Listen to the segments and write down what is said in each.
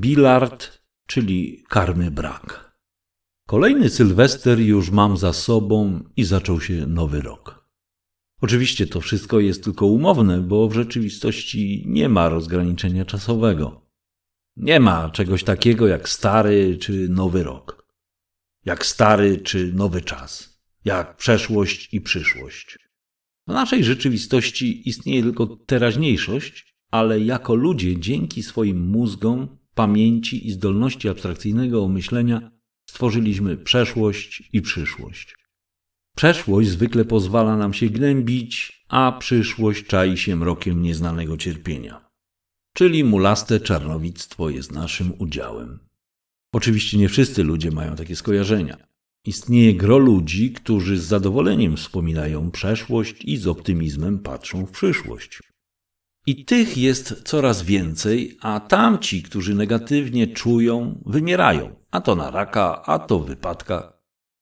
bilard, czyli karmy brak. Kolejny sylwester już mam za sobą i zaczął się nowy rok. Oczywiście to wszystko jest tylko umowne, bo w rzeczywistości nie ma rozgraniczenia czasowego. Nie ma czegoś takiego jak stary czy nowy rok, jak stary czy nowy czas, jak przeszłość i przyszłość. W naszej rzeczywistości istnieje tylko teraźniejszość, ale jako ludzie dzięki swoim mózgom pamięci i zdolności abstrakcyjnego myślenia stworzyliśmy przeszłość i przyszłość. Przeszłość zwykle pozwala nam się gnębić, a przyszłość czai się mrokiem nieznanego cierpienia. Czyli mulaste czarnowictwo jest naszym udziałem. Oczywiście nie wszyscy ludzie mają takie skojarzenia. Istnieje gro ludzi, którzy z zadowoleniem wspominają przeszłość i z optymizmem patrzą w przyszłość. I tych jest coraz więcej, a tamci, którzy negatywnie czują, wymierają. A to na raka, a to wypadka.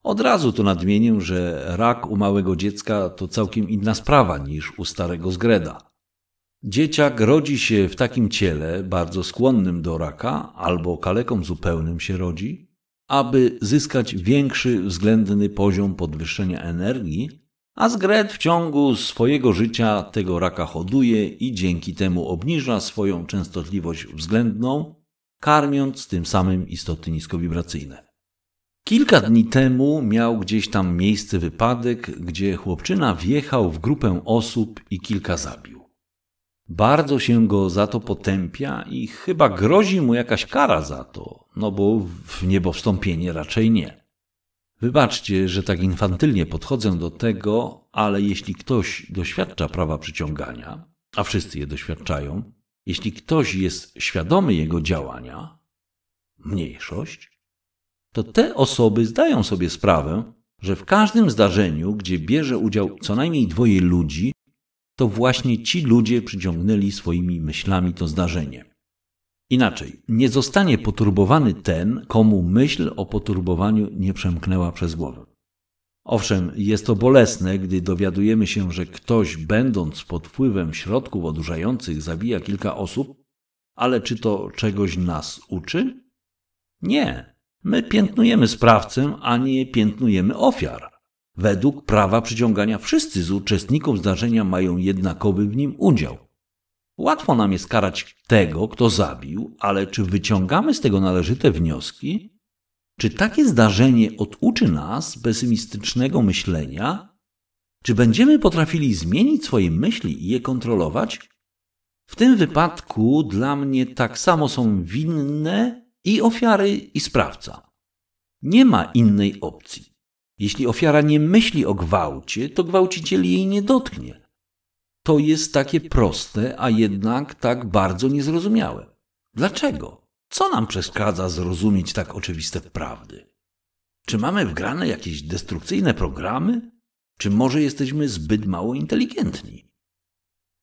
Od razu to nadmienię, że rak u małego dziecka to całkiem inna sprawa niż u starego zgreda. Dzieciak rodzi się w takim ciele, bardzo skłonnym do raka, albo kaleką zupełnym się rodzi, aby zyskać większy względny poziom podwyższenia energii, a Zgret w ciągu swojego życia tego raka hoduje i dzięki temu obniża swoją częstotliwość względną, karmiąc tym samym istoty niskowibracyjne. Kilka dni temu miał gdzieś tam miejsce wypadek, gdzie chłopczyna wjechał w grupę osób i kilka zabił. Bardzo się go za to potępia i chyba grozi mu jakaś kara za to, no bo w niebo raczej nie. Wybaczcie, że tak infantylnie podchodzę do tego, ale jeśli ktoś doświadcza prawa przyciągania, a wszyscy je doświadczają, jeśli ktoś jest świadomy jego działania, mniejszość, to te osoby zdają sobie sprawę, że w każdym zdarzeniu, gdzie bierze udział co najmniej dwoje ludzi, to właśnie ci ludzie przyciągnęli swoimi myślami to zdarzenie. Inaczej, nie zostanie poturbowany ten, komu myśl o poturbowaniu nie przemknęła przez głowę. Owszem, jest to bolesne, gdy dowiadujemy się, że ktoś, będąc pod wpływem środków odurzających, zabija kilka osób, ale czy to czegoś nas uczy? Nie. My piętnujemy sprawcę, a nie piętnujemy ofiar. Według prawa przyciągania wszyscy z uczestników zdarzenia mają jednakowy w nim udział. Łatwo nam jest karać tego, kto zabił, ale czy wyciągamy z tego należyte wnioski? Czy takie zdarzenie oduczy nas pesymistycznego myślenia? Czy będziemy potrafili zmienić swoje myśli i je kontrolować? W tym wypadku dla mnie tak samo są winne i ofiary, i sprawca. Nie ma innej opcji. Jeśli ofiara nie myśli o gwałcie, to gwałciciel jej nie dotknie to jest takie proste, a jednak tak bardzo niezrozumiałe. Dlaczego? Co nam przeszkadza zrozumieć tak oczywiste prawdy? Czy mamy wgrane jakieś destrukcyjne programy? Czy może jesteśmy zbyt mało inteligentni?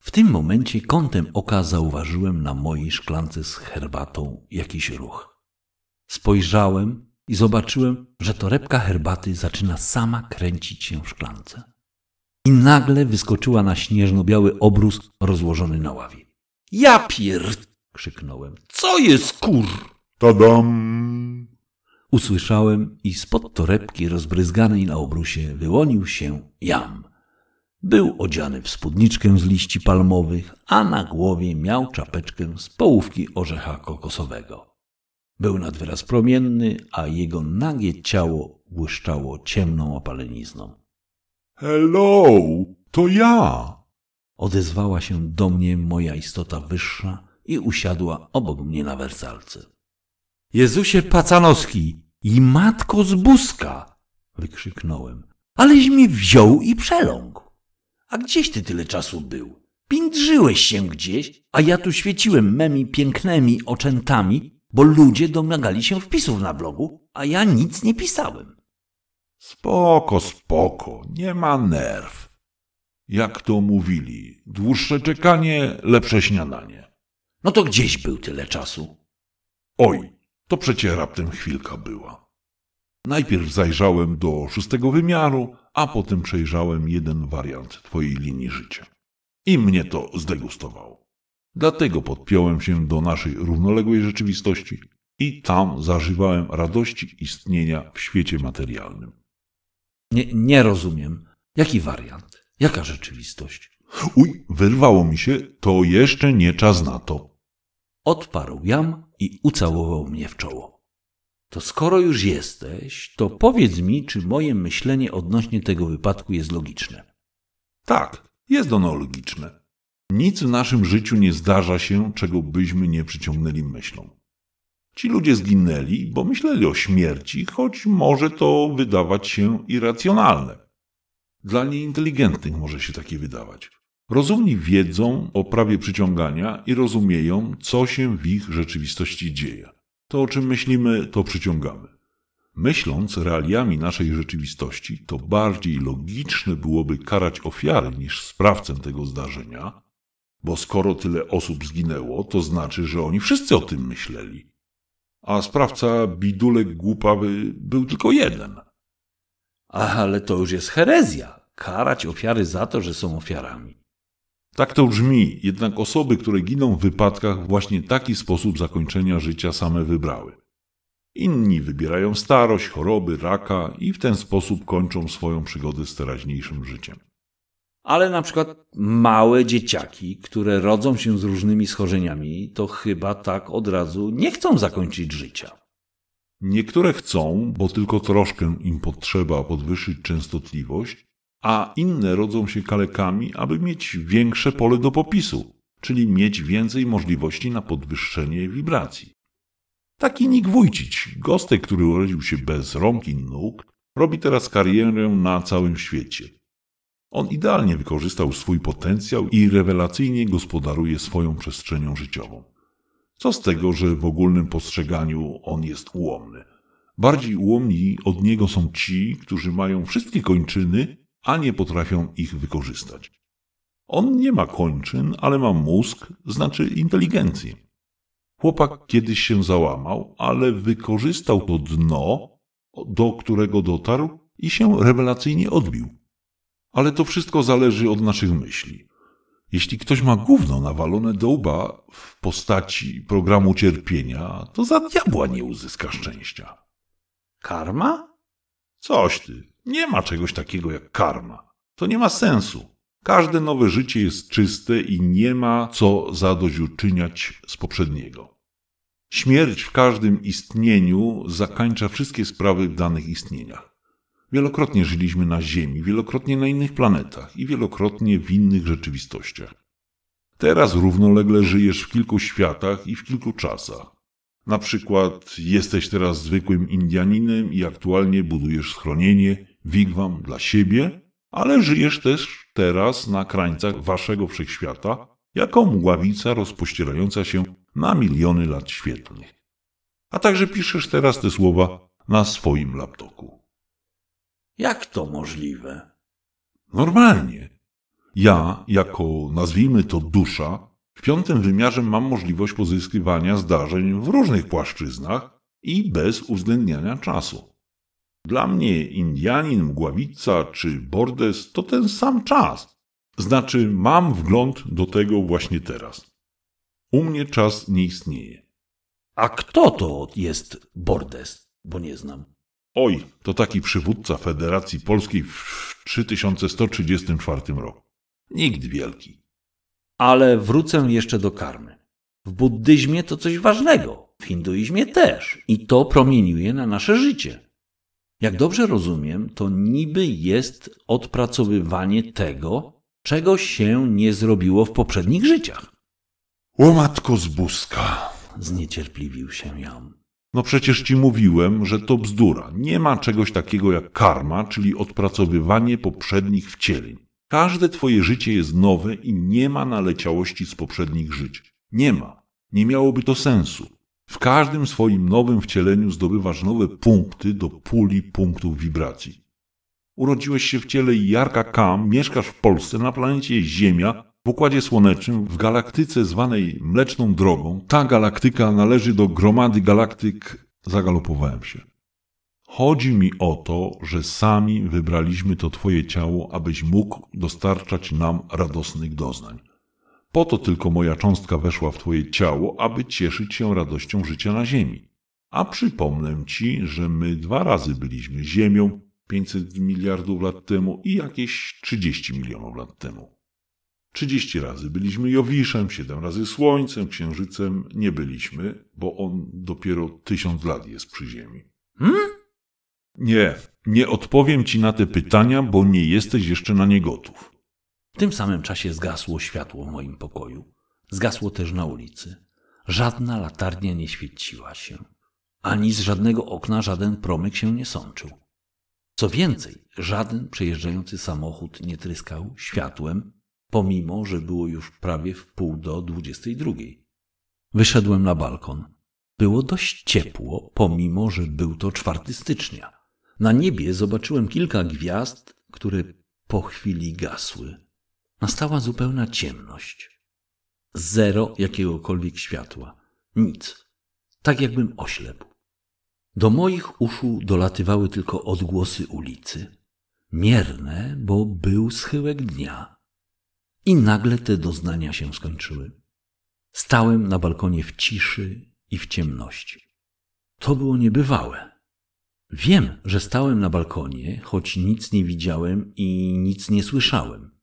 W tym momencie kątem oka zauważyłem na mojej szklance z herbatą jakiś ruch. Spojrzałem i zobaczyłem, że torebka herbaty zaczyna sama kręcić się w szklance. I nagle wyskoczyła na śnieżno-biały obrus rozłożony na ławie. Ja pier... krzyknąłem. Co jest kur... Tadam! Usłyszałem i spod torebki rozbryzganej na obrusie wyłonił się jam. Był odziany w spódniczkę z liści palmowych, a na głowie miał czapeczkę z połówki orzecha kokosowego. Był nad wyraz promienny, a jego nagie ciało błyszczało ciemną opalenizną. Hello, to ja! Odezwała się do mnie moja istota wyższa i usiadła obok mnie na wersalce. Jezusie Pacanowski i matko z Buska! wykrzyknąłem. Aleś mnie wziął i przeląkł. A gdzieś ty tyle czasu był? Pindrzyłeś się gdzieś, a ja tu świeciłem memi pięknymi oczętami, bo ludzie domagali się wpisów na blogu, a ja nic nie pisałem. Spoko, spoko, nie ma nerw. Jak to mówili, dłuższe czekanie, lepsze śniadanie. No to gdzieś był tyle czasu. Oj, to przecie raptem chwilka była. Najpierw zajrzałem do szóstego wymiaru, a potem przejrzałem jeden wariant twojej linii życia. I mnie to zdegustowało. Dlatego podpiąłem się do naszej równoległej rzeczywistości i tam zażywałem radości istnienia w świecie materialnym. Nie, nie rozumiem. Jaki wariant? Jaka rzeczywistość? Uj, wyrwało mi się, to jeszcze nie czas na to. Odparł jam i ucałował mnie w czoło. To skoro już jesteś, to powiedz mi, czy moje myślenie odnośnie tego wypadku jest logiczne. Tak, jest ono logiczne. Nic w naszym życiu nie zdarza się, czego byśmy nie przyciągnęli myślą. Ci ludzie zginęli, bo myśleli o śmierci, choć może to wydawać się irracjonalne. Dla nieinteligentnych może się takie wydawać. Rozumni wiedzą o prawie przyciągania i rozumieją, co się w ich rzeczywistości dzieje. To, o czym myślimy, to przyciągamy. Myśląc realiami naszej rzeczywistości, to bardziej logiczne byłoby karać ofiary niż sprawcę tego zdarzenia, bo skoro tyle osób zginęło, to znaczy, że oni wszyscy o tym myśleli a sprawca bidulek głupawy był tylko jeden. Ale to już jest herezja. Karać ofiary za to, że są ofiarami. Tak to brzmi, jednak osoby, które giną w wypadkach, właśnie taki sposób zakończenia życia same wybrały. Inni wybierają starość, choroby, raka i w ten sposób kończą swoją przygodę z teraźniejszym życiem. Ale na przykład małe dzieciaki, które rodzą się z różnymi schorzeniami, to chyba tak od razu nie chcą zakończyć życia. Niektóre chcą, bo tylko troszkę im potrzeba podwyższyć częstotliwość, a inne rodzą się kalekami, aby mieć większe pole do popisu, czyli mieć więcej możliwości na podwyższenie wibracji. Taki Nick Wójcić, gostek, który urodził się bez rąk i nóg, robi teraz karierę na całym świecie. On idealnie wykorzystał swój potencjał i rewelacyjnie gospodaruje swoją przestrzenią życiową. Co z tego, że w ogólnym postrzeganiu on jest ułomny? Bardziej ułomni od niego są ci, którzy mają wszystkie kończyny, a nie potrafią ich wykorzystać. On nie ma kończyn, ale ma mózg, znaczy inteligencję. Chłopak kiedyś się załamał, ale wykorzystał to dno, do którego dotarł i się rewelacyjnie odbił. Ale to wszystko zależy od naszych myśli. Jeśli ktoś ma gówno nawalone do łba w postaci programu cierpienia, to za diabła nie uzyska szczęścia. Karma? Coś ty. Nie ma czegoś takiego jak karma. To nie ma sensu. Każde nowe życie jest czyste i nie ma co zadośćuczyniać z poprzedniego. Śmierć w każdym istnieniu zakańcza wszystkie sprawy w danych istnieniach. Wielokrotnie żyliśmy na Ziemi, wielokrotnie na innych planetach i wielokrotnie w innych rzeczywistościach. Teraz równolegle żyjesz w kilku światach i w kilku czasach. Na przykład jesteś teraz zwykłym Indianinem i aktualnie budujesz schronienie, wigwam dla siebie, ale żyjesz też teraz na krańcach waszego wszechświata jako mgławica rozpościerająca się na miliony lat świetlnych. A także piszesz teraz te słowa na swoim laptopu. Jak to możliwe? Normalnie. Ja, jako nazwijmy to dusza, w piątym wymiarze mam możliwość pozyskiwania zdarzeń w różnych płaszczyznach i bez uwzględniania czasu. Dla mnie Indianin, Mgławica czy Bordes to ten sam czas. Znaczy, mam wgląd do tego właśnie teraz. U mnie czas nie istnieje. A kto to jest Bordes? Bo nie znam. Oj, to taki przywódca Federacji Polskiej w 3134 roku. Nikt wielki. Ale wrócę jeszcze do karmy. W buddyzmie to coś ważnego, w hinduizmie też. I to promieniuje na nasze życie. Jak dobrze rozumiem, to niby jest odpracowywanie tego, czego się nie zrobiło w poprzednich życiach. Łomatko z buzka. Zniecierpliwił się Jan. No przecież ci mówiłem, że to bzdura. Nie ma czegoś takiego jak karma, czyli odpracowywanie poprzednich wcieleń. Każde twoje życie jest nowe i nie ma naleciałości z poprzednich żyć. Nie ma. Nie miałoby to sensu. W każdym swoim nowym wcieleniu zdobywasz nowe punkty do puli punktów wibracji. Urodziłeś się w ciele Jarka Kam, mieszkasz w Polsce, na planecie Ziemia, w Układzie Słonecznym, w galaktyce zwanej Mleczną Drogą, ta galaktyka należy do gromady galaktyk. Zagalopowałem się. Chodzi mi o to, że sami wybraliśmy to Twoje ciało, abyś mógł dostarczać nam radosnych doznań. Po to tylko moja cząstka weszła w Twoje ciało, aby cieszyć się radością życia na Ziemi. A przypomnę Ci, że my dwa razy byliśmy Ziemią 500 miliardów lat temu i jakieś 30 milionów lat temu. 30 razy byliśmy Jowiszem, 7 razy Słońcem, Księżycem nie byliśmy, bo on dopiero tysiąc lat jest przy Ziemi. Hmm? Nie, nie odpowiem ci na te pytania, bo nie jesteś jeszcze na nie gotów. W tym samym czasie zgasło światło w moim pokoju. Zgasło też na ulicy. Żadna latarnia nie świeciła się. Ani z żadnego okna żaden promyk się nie sączył. Co więcej, żaden przejeżdżający samochód nie tryskał światłem pomimo że było już prawie w pół do dwudziestej drugiej. Wyszedłem na balkon. Było dość ciepło, pomimo że był to 4 stycznia. Na niebie zobaczyłem kilka gwiazd, które po chwili gasły. Nastała zupełna ciemność. Zero jakiegokolwiek światła. Nic. Tak jakbym oślepł. Do moich uszu dolatywały tylko odgłosy ulicy. Mierne, bo był schyłek dnia. I nagle te doznania się skończyły. Stałem na balkonie w ciszy i w ciemności. To było niebywałe. Wiem, że stałem na balkonie, choć nic nie widziałem i nic nie słyszałem.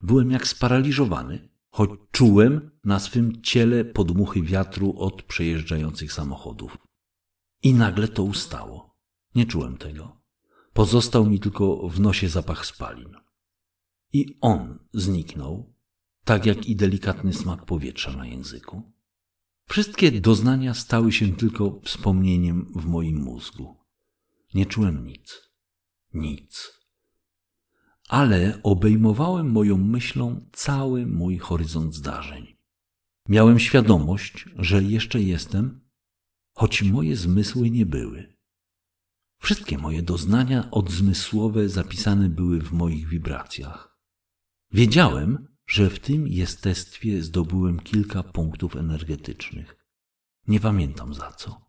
Byłem jak sparaliżowany, choć czułem na swym ciele podmuchy wiatru od przejeżdżających samochodów. I nagle to ustało. Nie czułem tego. Pozostał mi tylko w nosie zapach spalin i on zniknął, tak jak i delikatny smak powietrza na języku. Wszystkie doznania stały się tylko wspomnieniem w moim mózgu. Nie czułem nic, nic. Ale obejmowałem moją myślą cały mój horyzont zdarzeń. Miałem świadomość, że jeszcze jestem, choć moje zmysły nie były. Wszystkie moje doznania odzmysłowe zapisane były w moich wibracjach. Wiedziałem, że w tym jestestwie zdobyłem kilka punktów energetycznych. Nie pamiętam za co.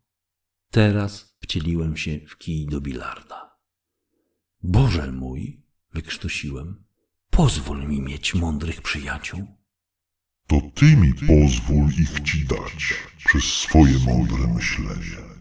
Teraz wcieliłem się w kij do bilarda. Boże mój, wykrztusiłem, pozwól mi mieć mądrych przyjaciół. To ty mi pozwól ich ci dać przez swoje mądre myślenie.